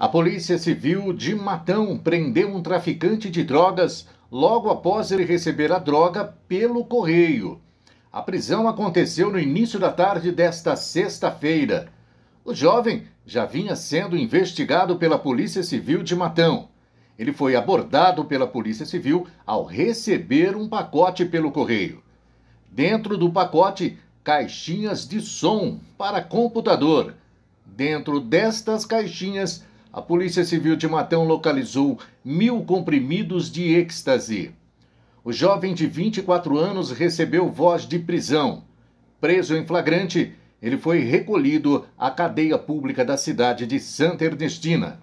A Polícia Civil de Matão prendeu um traficante de drogas logo após ele receber a droga pelo correio. A prisão aconteceu no início da tarde desta sexta-feira. O jovem já vinha sendo investigado pela Polícia Civil de Matão. Ele foi abordado pela Polícia Civil ao receber um pacote pelo correio. Dentro do pacote, caixinhas de som para computador. Dentro destas caixinhas, a Polícia Civil de Matão localizou mil comprimidos de êxtase. O jovem de 24 anos recebeu voz de prisão. Preso em flagrante, ele foi recolhido à cadeia pública da cidade de Santa Ernestina.